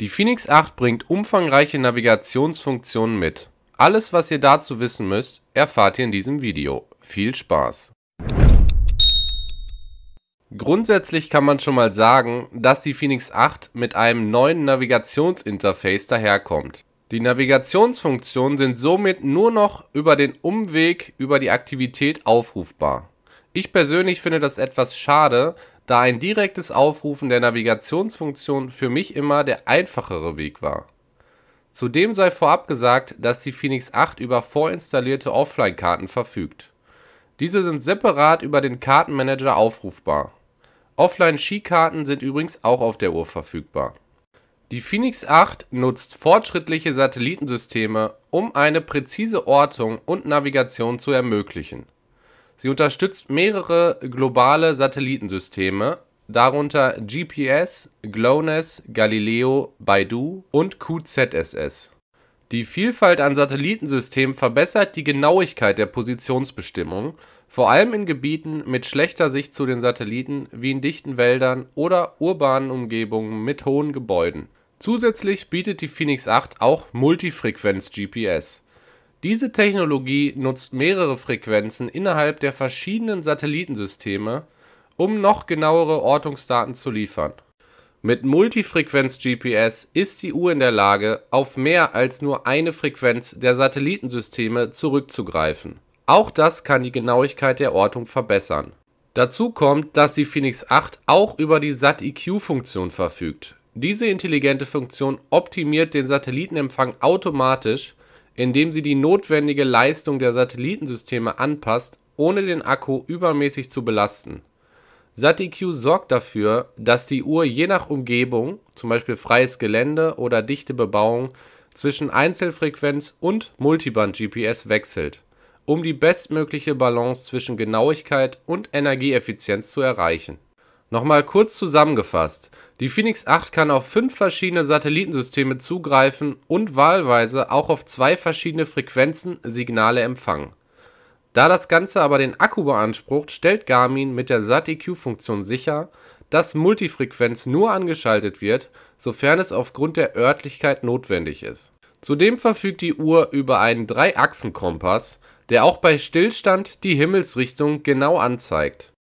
Die Phoenix 8 bringt umfangreiche Navigationsfunktionen mit. Alles, was ihr dazu wissen müsst, erfahrt ihr in diesem Video. Viel Spaß! Grundsätzlich kann man schon mal sagen, dass die Phoenix 8 mit einem neuen Navigationsinterface daherkommt. Die Navigationsfunktionen sind somit nur noch über den Umweg über die Aktivität aufrufbar. Ich persönlich finde das etwas schade, da ein direktes Aufrufen der Navigationsfunktion für mich immer der einfachere Weg war. Zudem sei vorab gesagt, dass die Phoenix 8 über vorinstallierte Offline-Karten verfügt. Diese sind separat über den Kartenmanager aufrufbar. Offline-Skikarten sind übrigens auch auf der Uhr verfügbar. Die Phoenix 8 nutzt fortschrittliche Satellitensysteme, um eine präzise Ortung und Navigation zu ermöglichen. Sie unterstützt mehrere globale Satellitensysteme, darunter GPS, GLONASS, Galileo, Baidu und QZSS. Die Vielfalt an Satellitensystemen verbessert die Genauigkeit der Positionsbestimmung, vor allem in Gebieten mit schlechter Sicht zu den Satelliten wie in dichten Wäldern oder urbanen Umgebungen mit hohen Gebäuden. Zusätzlich bietet die Phoenix 8 auch Multifrequenz-GPS diese Technologie nutzt mehrere Frequenzen innerhalb der verschiedenen Satellitensysteme, um noch genauere Ortungsdaten zu liefern. Mit Multifrequenz-GPS ist die Uhr in der Lage, auf mehr als nur eine Frequenz der Satellitensysteme zurückzugreifen. Auch das kann die Genauigkeit der Ortung verbessern. Dazu kommt, dass die Phoenix 8 auch über die sat eq funktion verfügt. Diese intelligente Funktion optimiert den Satellitenempfang automatisch indem sie die notwendige Leistung der Satellitensysteme anpasst, ohne den Akku übermäßig zu belasten. SatIQ sorgt dafür, dass die Uhr je nach Umgebung, zum Beispiel freies Gelände oder dichte Bebauung, zwischen Einzelfrequenz und Multiband-GPS wechselt, um die bestmögliche Balance zwischen Genauigkeit und Energieeffizienz zu erreichen Nochmal kurz zusammengefasst. Die Phoenix 8 kann auf fünf verschiedene Satellitensysteme zugreifen und wahlweise auch auf zwei verschiedene Frequenzen Signale empfangen. Da das Ganze aber den Akku beansprucht, stellt Garmin mit der SAT-EQ-Funktion sicher, dass Multifrequenz nur angeschaltet wird, sofern es aufgrund der Örtlichkeit notwendig ist. Zudem verfügt die Uhr über einen Dreiachsenkompass, der auch bei Stillstand die Himmelsrichtung genau anzeigt.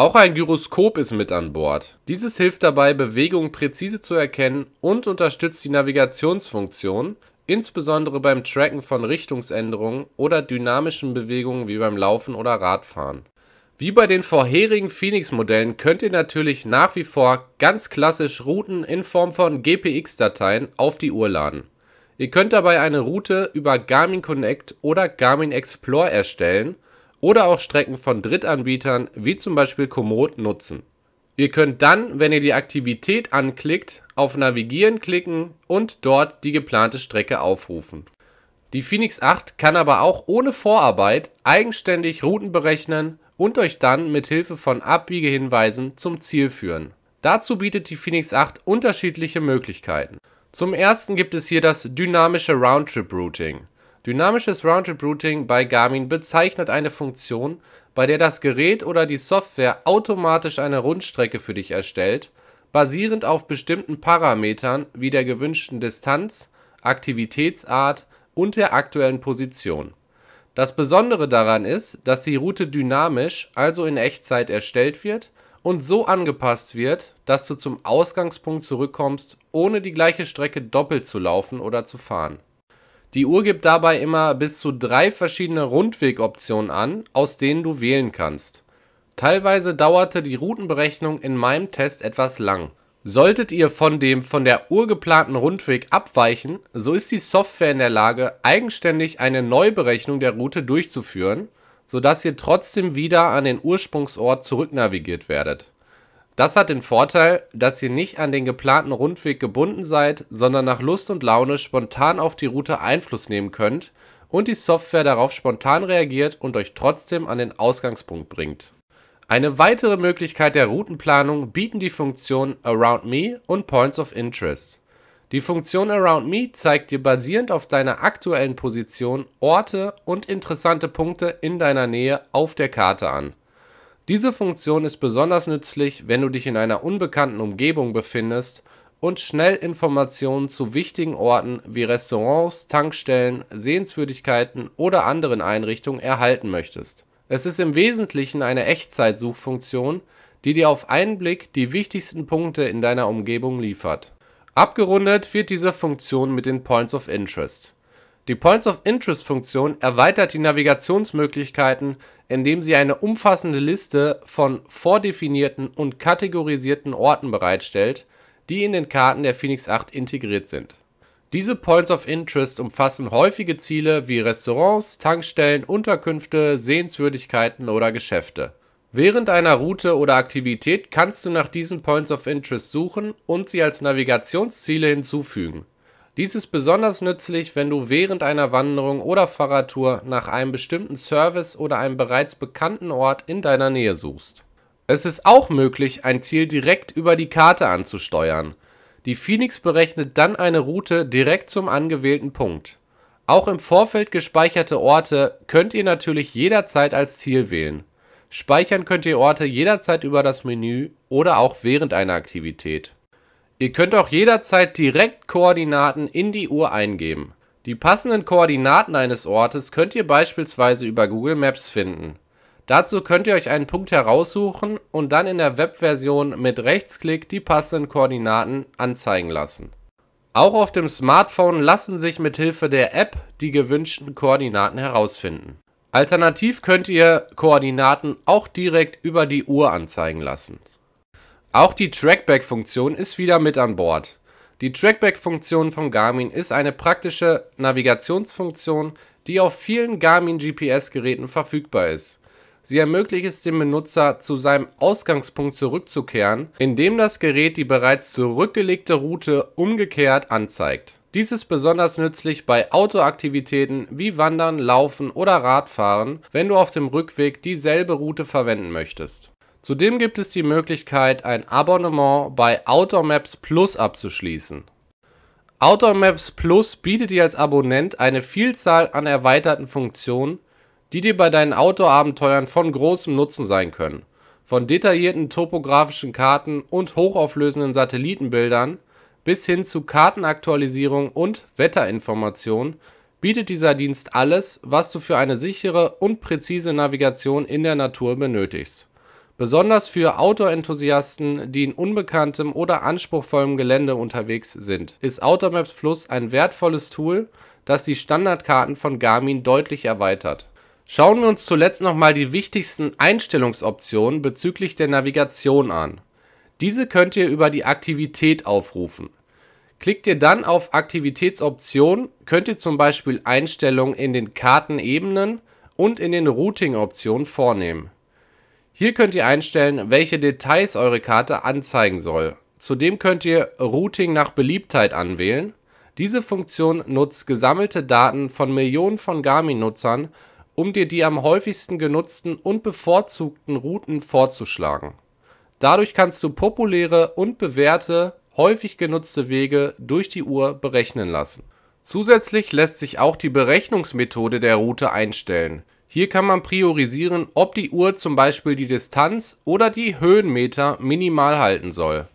Auch ein Gyroskop ist mit an Bord. Dieses hilft dabei, Bewegungen präzise zu erkennen und unterstützt die Navigationsfunktion, insbesondere beim Tracken von Richtungsänderungen oder dynamischen Bewegungen wie beim Laufen oder Radfahren. Wie bei den vorherigen Phoenix-Modellen könnt ihr natürlich nach wie vor ganz klassisch Routen in Form von GPX-Dateien auf die Uhr laden. Ihr könnt dabei eine Route über Garmin Connect oder Garmin Explore erstellen – oder auch Strecken von Drittanbietern wie zum Beispiel Komoot nutzen. Ihr könnt dann, wenn ihr die Aktivität anklickt, auf Navigieren klicken und dort die geplante Strecke aufrufen. Die Phoenix 8 kann aber auch ohne Vorarbeit eigenständig Routen berechnen und euch dann mit Hilfe von Abbiegehinweisen zum Ziel führen. Dazu bietet die Phoenix 8 unterschiedliche Möglichkeiten. Zum ersten gibt es hier das dynamische Roundtrip Routing. Dynamisches Roundtrip Routing bei Garmin bezeichnet eine Funktion, bei der das Gerät oder die Software automatisch eine Rundstrecke für dich erstellt, basierend auf bestimmten Parametern wie der gewünschten Distanz, Aktivitätsart und der aktuellen Position. Das Besondere daran ist, dass die Route dynamisch, also in Echtzeit erstellt wird und so angepasst wird, dass du zum Ausgangspunkt zurückkommst, ohne die gleiche Strecke doppelt zu laufen oder zu fahren die Uhr gibt dabei immer bis zu drei verschiedene Rundwegoptionen an, aus denen du wählen kannst. Teilweise dauerte die Routenberechnung in meinem Test etwas lang. Solltet ihr von dem von der Uhr geplanten Rundweg abweichen, so ist die Software in der Lage, eigenständig eine Neuberechnung der Route durchzuführen, sodass ihr trotzdem wieder an den Ursprungsort zurücknavigiert werdet das hat den Vorteil, dass ihr nicht an den geplanten Rundweg gebunden seid, sondern nach Lust und Laune spontan auf die Route Einfluss nehmen könnt und die Software darauf spontan reagiert und euch trotzdem an den Ausgangspunkt bringt. Eine weitere Möglichkeit der Routenplanung bieten die Funktionen Around Me und Points of Interest. Die Funktion Around Me zeigt dir basierend auf deiner aktuellen Position Orte und interessante Punkte in deiner Nähe auf der Karte an diese Funktion ist besonders nützlich, wenn du dich in einer unbekannten Umgebung befindest und schnell Informationen zu wichtigen Orten wie Restaurants, Tankstellen, Sehenswürdigkeiten oder anderen Einrichtungen erhalten möchtest. Es ist im Wesentlichen eine Echtzeitsuchfunktion, die dir auf einen Blick die wichtigsten Punkte in deiner Umgebung liefert. Abgerundet wird diese Funktion mit den Points of Interest. Die Points of Interest Funktion erweitert die Navigationsmöglichkeiten, indem sie eine umfassende Liste von vordefinierten und kategorisierten Orten bereitstellt, die in den Karten der Phoenix 8 integriert sind. Diese Points of Interest umfassen häufige Ziele wie Restaurants, Tankstellen, Unterkünfte, Sehenswürdigkeiten oder Geschäfte. Während einer Route oder Aktivität kannst du nach diesen Points of Interest suchen und sie als Navigationsziele hinzufügen. Dies ist besonders nützlich, wenn du während einer Wanderung oder Fahrradtour nach einem bestimmten Service oder einem bereits bekannten Ort in deiner Nähe suchst. Es ist auch möglich, ein Ziel direkt über die Karte anzusteuern. Die Phoenix berechnet dann eine Route direkt zum angewählten Punkt. Auch im Vorfeld gespeicherte Orte könnt ihr natürlich jederzeit als Ziel wählen. Speichern könnt ihr Orte jederzeit über das Menü oder auch während einer Aktivität. Ihr könnt auch jederzeit direkt Koordinaten in die Uhr eingeben. Die passenden Koordinaten eines Ortes könnt ihr beispielsweise über Google Maps finden. Dazu könnt ihr euch einen Punkt heraussuchen und dann in der Webversion mit Rechtsklick die passenden Koordinaten anzeigen lassen. Auch auf dem Smartphone lassen sich mit Hilfe der App die gewünschten Koordinaten herausfinden. Alternativ könnt ihr Koordinaten auch direkt über die Uhr anzeigen lassen. Auch die Trackback-Funktion ist wieder mit an Bord. Die Trackback-Funktion von Garmin ist eine praktische Navigationsfunktion, die auf vielen Garmin GPS-Geräten verfügbar ist. Sie ermöglicht es dem Benutzer, zu seinem Ausgangspunkt zurückzukehren, indem das Gerät die bereits zurückgelegte Route umgekehrt anzeigt. Dies ist besonders nützlich bei Autoaktivitäten wie Wandern, Laufen oder Radfahren, wenn du auf dem Rückweg dieselbe Route verwenden möchtest. Zudem gibt es die Möglichkeit, ein Abonnement bei Outdoor Maps Plus abzuschließen. Outdoor Maps Plus bietet dir als Abonnent eine Vielzahl an erweiterten Funktionen, die dir bei deinen Outdoor-Abenteuern von großem Nutzen sein können. Von detaillierten topografischen Karten und hochauflösenden Satellitenbildern bis hin zu Kartenaktualisierung und Wetterinformation bietet dieser Dienst alles, was du für eine sichere und präzise Navigation in der Natur benötigst besonders für Outdoor-Enthusiasten, die in unbekanntem oder anspruchsvollem Gelände unterwegs sind, ist Outdoor Maps Plus ein wertvolles Tool, das die Standardkarten von Garmin deutlich erweitert. Schauen wir uns zuletzt nochmal die wichtigsten Einstellungsoptionen bezüglich der Navigation an. Diese könnt ihr über die Aktivität aufrufen. Klickt ihr dann auf Aktivitätsoption, könnt ihr zum Beispiel Einstellungen in den Kartenebenen und in den Routing-Optionen vornehmen. Hier könnt ihr einstellen, welche Details eure Karte anzeigen soll. Zudem könnt ihr Routing nach Beliebtheit anwählen. Diese Funktion nutzt gesammelte Daten von Millionen von Garmin-Nutzern, um dir die am häufigsten genutzten und bevorzugten Routen vorzuschlagen. Dadurch kannst du populäre und bewährte, häufig genutzte Wege durch die Uhr berechnen lassen. Zusätzlich lässt sich auch die Berechnungsmethode der Route einstellen. Hier kann man priorisieren, ob die Uhr zum Beispiel die Distanz oder die Höhenmeter minimal halten soll.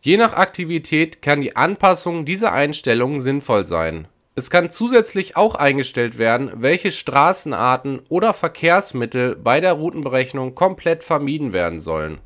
Je nach Aktivität kann die Anpassung dieser Einstellungen sinnvoll sein. Es kann zusätzlich auch eingestellt werden, welche Straßenarten oder Verkehrsmittel bei der Routenberechnung komplett vermieden werden sollen